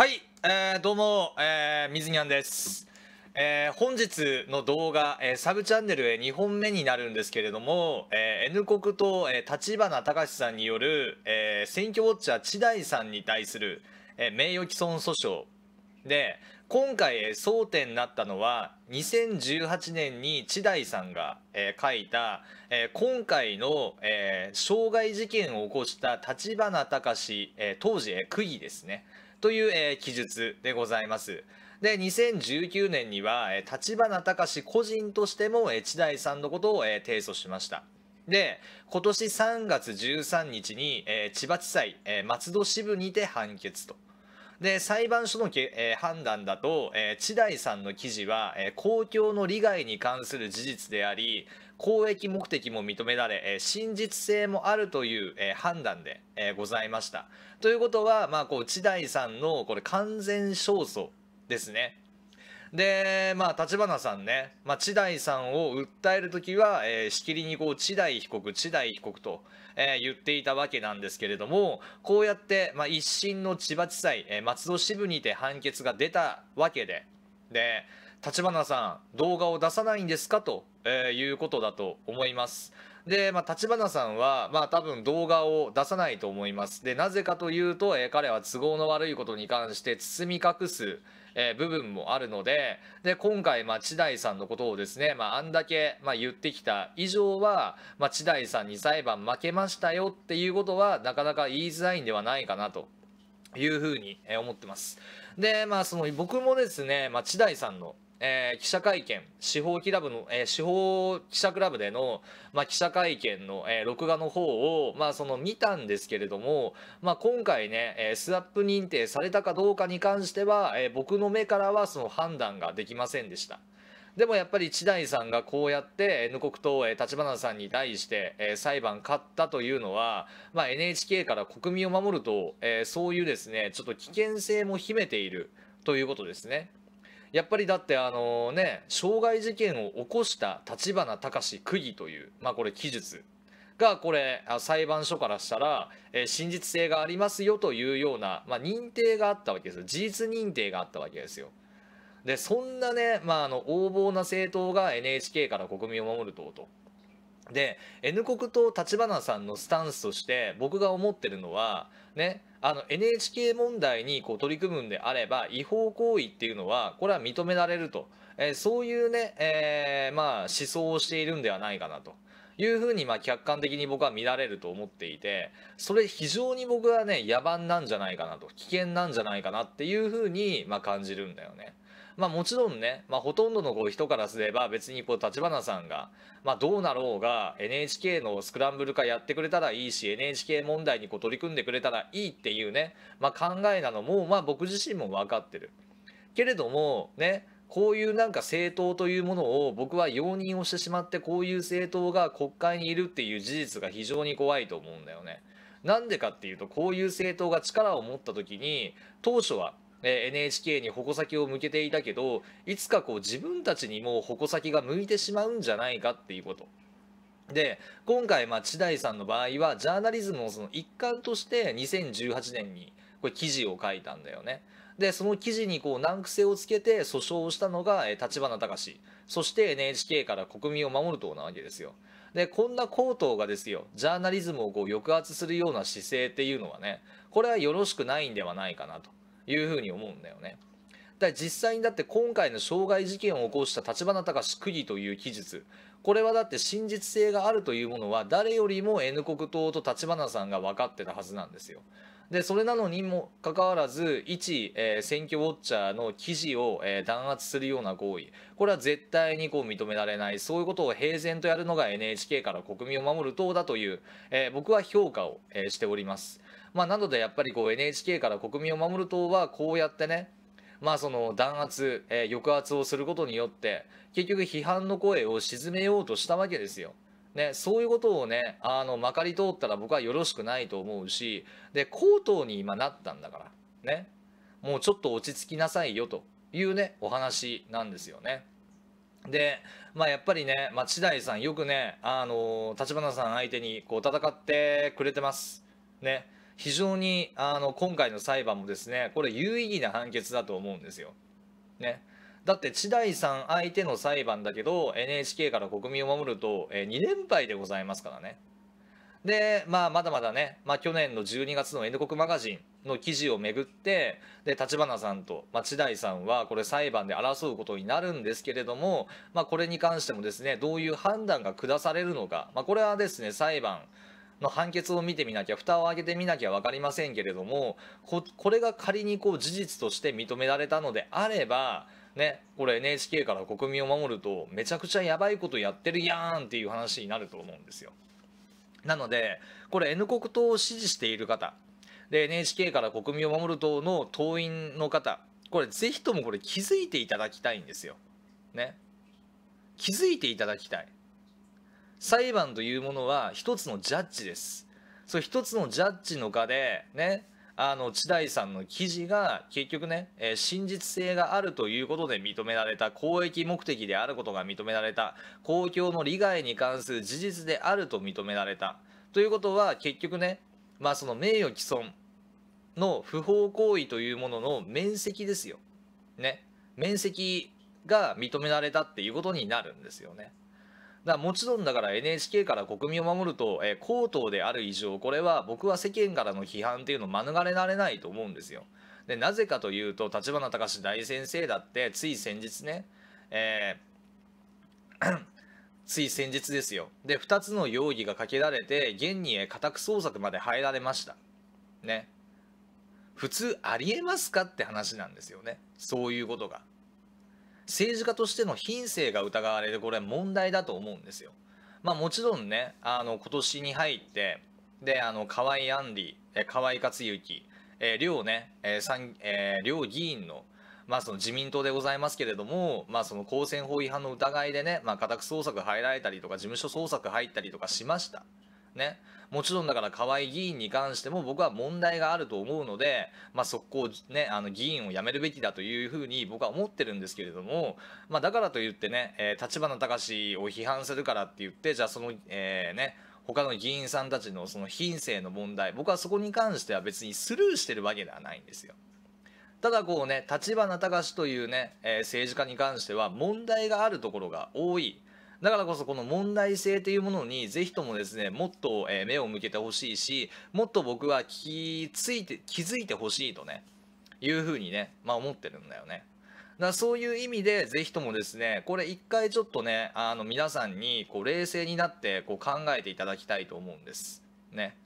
はい、えー、どうも、えー、水にゃんです。えー、本日の動画、えー、サブチャンネルへ2本目になるんですけれども、えー、N 国と、えー、立花隆さんによる、えー、選挙ウォッチャー千代さんに対する、えー、名誉毀損訴訟で今回、えー、争点になったのは2018年に千代さんが、えー、書いた、えー、今回の、えー、傷害事件を起こした立花隆、えー、当時、えー、区議ですね。という、え記述でございます。で、2019年には、えー、立花隆個人としても、えー、千代さんのことを、えー、提訴しました。で、今年3月13日に、え千葉地裁、え松戸支部にて判決と。で裁判所のけ、えー、判断だと、えー、千代さんの記事は、えー、公共の利害に関する事実であり公益目的も認められ、えー、真実性もあるという、えー、判断で、えー、ございました。ということは、まあ、こう千代さんのこれ完全勝訴ですね。でまあ立花さんね、まあ、千代さんを訴える時は、えー、しきりにこう千代被告千代被告と、えー、言っていたわけなんですけれどもこうやって、まあ、一審の千葉地裁、えー、松戸支部にて判決が出たわけでで立花さん動画を出さないんですかと、えいうことだと思います。で、まあ、立花さんは、まあ、多分動画を出さないと思います。で、なぜかというと、えー、彼は都合の悪いことに関して包み隠す、えー、部分もあるので、で、今回、まあ、千代さんのことをですね、まあ、あんだけ、まあ、言ってきた以上は、まあ、千代さんに裁判負けましたよっていうことは、なかなか言いづらいんではないかなというふうに思ってます。で、まあ、その、僕もですね、まあ、千代さんの、えー、記者会見、司法記ラブの、えー、司法記者クラブでの、まあ、記者会見の、えー、録画の方を、まあ、その見たんですけれども、まあ、今回ね、えー、スワップ認定されたかどうかに関しては、えー、僕の目からはその判断ができませんでした。でもやっぱり千代さんがこうやって布国と立花さんに対して裁判勝ったというのは、まあ、NHK から国民を守るとそういうですねちょっと危険性も秘めているということですね。やっぱりだってあのね傷害事件を起こした立花隆区議というまあこれ記述がこれ裁判所からしたら、えー、真実性がありますよというような、まあ、認定があったわけですよ事実認定があったわけですよ。でそんなね、まあ、あの横暴な政党が NHK から国民を守る党と。で N 国と立花さんのスタンスとして僕が思ってるのはねあの NHK 問題にこう取り組むんであれば違法行為っていうのはこれは認められると、えー、そういうね、えー、まあ思想をしているんではないかなと。いうふうにま客観的に僕は見られると思っていてそれ非常に僕はね野蛮なんじゃないかなと危険なんじゃないかなっていうふうにま感じるんだよね。まあもちろんね、まあほとんどのこう人からすれば別にこう立花さんが、まあどうなろうが NHK のスクランブル化やってくれたらいいし、NHK 問題にこう取り組んでくれたらいいっていうね、まあ考えなのも、まあ僕自身も分かってる。けれども、ね、こういうなんか政党というものを僕は容認をしてしまって、こういう政党が国会にいるっていう事実が非常に怖いと思うんだよね。なんでかっていうと、こういう政党が力を持った時に、当初は NHK に矛先を向けていたけどいつかこう自分たちにも矛先が向いてしまうんじゃないかっていうこと。で今回、まあ、千代さんの場合はジャーナリズムのその一環として2018年にこれ記事を書いたんだよね。でその記事にこう難癖をつけて訴訟をしたのが立花隆そして NHK から国民を守る党なわけですよ。でこんな高等がですよジャーナリズムをこう抑圧するような姿勢っていうのはねこれはよろしくないんではないかなと。いうふうに思うんだよね。だ実際にだって今回の傷害事件を起こした立花隆区議という記述これはだって真実性があるというものは誰よりも N 国党と立花さんが分かってたはずなんですよでそれなのにもかかわらず一、えー、選挙ウォッチャーの記事を、えー、弾圧するような行為これは絶対にこう認められないそういうことを平然とやるのが NHK から国民を守る党だという、えー、僕は評価を、えしております。まあ、なのでやっぱりこう NHK から国民を守る党はこうやってねまあその弾圧、え抑圧をすることによって結局批判の声を鎮めようとしたわけですよ。ね、そういうことをねあのまかり通ったら僕はよろしくないと思うしで高等に今なったんだからねもうちょっと落ち着きなさいよというねお話なんですよね。で、まあ、やっぱりね、まあ、千代さんよくね、あの立花さん相手にこう戦ってくれてます。ね、非常にあの今回の裁判もですねこれ有意義な判決だと思うんですよ。ね、だって千代さん相手の裁判だけど NHK から国民を守ると、えー、2連敗でございますからね。で、まあ、まだまだね、まあ、去年の12月の N 国マガジンの記事をめぐって、で、立花さんと、まあ、千代さんは、これ裁判で争うことになるんですけれども、まあ、これに関してもですね、どういう判断が下されるのか、まあ、これはですね、裁判の判決を見てみなきゃ、蓋を開けてみなきゃ分かりませんけれども、ここれが仮にこう事実として認められたのであれば、ね、これ NHK から国民を守るとめちゃくちゃやばいことやってるやんっていう話になると思うんですよ。なのでこれ N 国党を支持している方で NHK から国民を守る党の党員の方これぜひともこれ気づいていただきたいんですよ。ね。気づいていただきたい。裁判というものは一つのジャッジです。そう一つのジャッジの場でねあの千代さんの記事が結局ね、えー、真実性があるということで認められた公益目的であることが認められた公共の利害に関する事実であると認められたということは結局ね、まあ、その名誉毀損の不法行為というものの面積ですよ。ね。面積が認められたっていうことになるんですよね。だもちろんだから NHK から国民を守ると、えー、公党である以上これは僕は世間からの批判っていうのを免れられないと思うんですよ。でなぜかというと立花隆大先生だってつい先日ね、えー つい先日ですよ。で、2つの容疑がかけられて、現に家宅捜索まで入られました。ね。普通ありえますかって話なんですよね。そういうことが。政治家としての品性が疑われるこれ問題だと思うんですよ。まあもちろんね、あの今年に入って、で、あの河井案里、河井克行、えー、両ね、えー参えー、両議員の、まあその自民党でございますけれども、まあその公選法違反の疑いでね、まあ家宅捜索入られたりとか、事務所捜索入ったりとかしました。ねもちろんだから河合議員に関しても僕は問題があると思うので、まあ、速攻、ね、あの議員を辞めるべきだというふうに僕は思ってるんですけれども、まあ、だからといってね、えー、立花隆を批判するからって言ってじゃあその、えー、ね他の議員さんたちのその品性の問題僕はそこに関しては別にスルーしてるわけではないんですよ。ただこうね立花隆というね、えー、政治家に関しては問題があるところが多い。だからこそこの問題性というものにぜひともですねもっと目を向けてほしいしもっと僕は気ついて気づいてほしいとねいうふうにね、まあ、思ってるんだよね。だそういう意味でぜひともですねこれ一回ちょっとねあの皆さんにこう冷静になってこう考えていただきたいと思うんです。ね。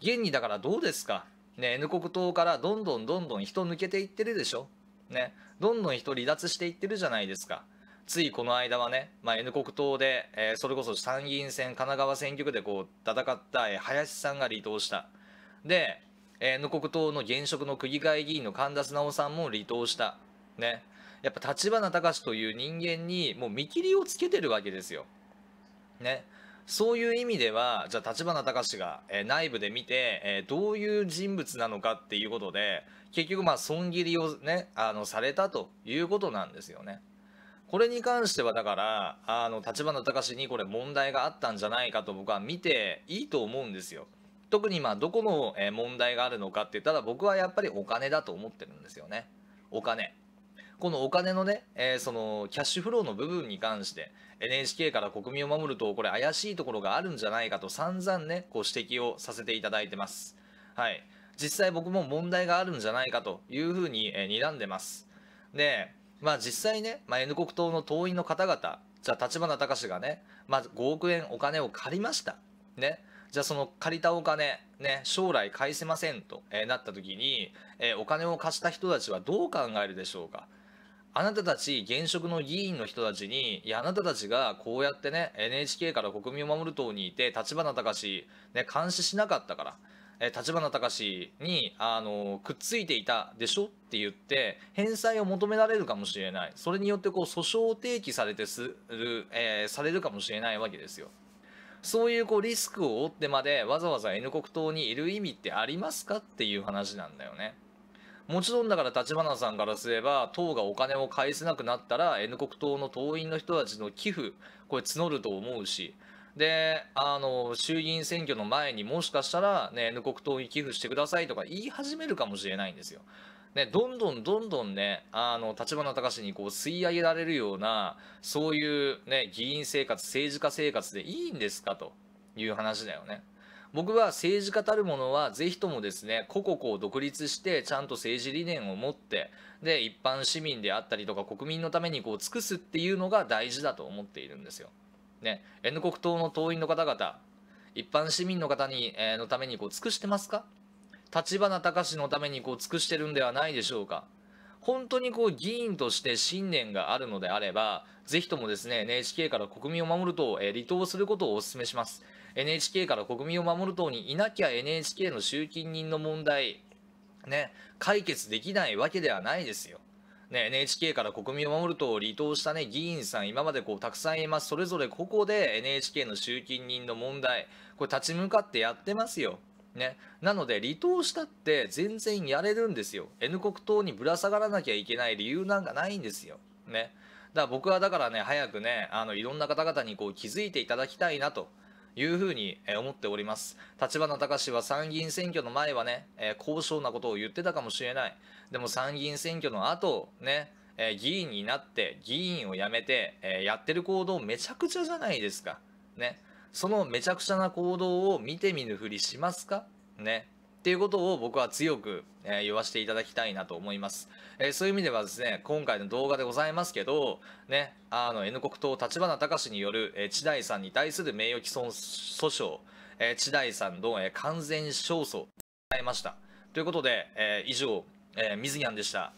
現にだからどうですかね N 国党からどんどんどんどん人抜けていってるでしょねどんどん人離脱していってるじゃないですか。ついこの間はね、まあ、N 国党で、えー、それこそ参議院選神奈川選挙区でこう戦った、えー、林さんが離党したで、えー、N 国党の現職の区議会議員の神田砂直さんも離党したねやっぱ立花隆という人間にもう見切りをつけてるわけですよ。ね、そういう意味ではじゃあ立花隆が、えー、内部で見て、えー、どういう人物なのかっていうことで結局まあ損切りをねあのされたということなんですよね。これに関してはだからあの立花隆にこれ問題があったんじゃないかと僕は見ていいと思うんですよ。特にまあどこの問題があるのかって言ったら僕はやっぱりお金だと思ってるんですよね。お金。このお金のね、えー、そのキャッシュフローの部分に関して NHK から国民を守るとこれ怪しいところがあるんじゃないかと散々ねこう指摘をさせていただいてます。はい。実際僕も問題があるんじゃないかというふうに睨んでます。でまあ実際ね、まあ、N 国党の党員の方々、じゃあ立花隆がね、まあ、5億円お金を借りました。ね。じゃあその借りたお金、ね、将来返せませんと、えー、なった時に、えー、お金を貸した人たちはどう考えるでしょうかあなたたち現職の議員の人たちに、いや、あなたたちがこうやってね、NHK から国民を守る党にいて、立花隆、ね、監視しなかったから、え立花隆に、あのくっついていたでしょって言って返済を求められるかもしれないそれによってこう訴訟を提起されてする、えー、されるかもしれないわけですよそういうこうリスクを負ってまでわざわざ N 国党にいる意味ってありますかっていう話なんだよねもちろんだから立花さんからすれば党がお金を返せなくなったら N 国党の党員の人たちの寄付これ募ると思うしであの衆議院選挙の前にもしかしたら、ね、N 国党に寄付してくださいとか言い始めるかもしれないんですよ。ね、どんどんどんどんね、あの、立花隆にこう吸い上げられるような、そういうね、議員生活、政治家生活でいいんですかという話だよね。僕は政治家たるものはぜひともですね、個々を独立して、ちゃんと政治理念を持って、で、一般市民であったりとか国民のためにこう尽くすっていうのが大事だと思っているんですよ。ね、N 国党の党員の方々、一般市民の方に、えー、のためにこう尽くしてますか立花隆のためにこう尽くしてるんではないでしょうか本当にこう議員として信念があるのであれば、ぜひともですね、NHK から国民を守る党、えー、離党することをお勧めします。NHK から国民を守る党にいなきゃ NHK の集金人の問題、ね、解決できないわけではないですよ。ね、NHK から国民を守ると離党したね、議員さん、今までこう、たくさんいます。それぞれここで NHK の集金人の問題、これ立ち向かってやってますよ。ね、なので離党したって全然やれるんですよ N 国党にぶら下がらなきゃいけない理由なんかないんですよ、ね、だから僕はだからね早くねあのいろんな方々にこう気づいていただきたいなというふうに思っております。立花隆は参議院選挙の前はね、え高尚なことを言ってたかもしれない。でも参議院選挙の後、ね、え議員になって、議員を辞めて、えやってる行動めちゃくちゃじゃないですか。ね。そのめちゃくちゃな行動を見て見ぬふりしますかね。っていうことを僕は強く、えー、言わせていただきたいなと思います、えー、そういう意味ではですね今回の動画でございますけどねあの N 国党立花隆による、えー、千代さんに対する名誉毀損訴訟、えー、千代さんの、えー、完全勝訴をざいましたということで、えー、以上、えー、水にゃんでした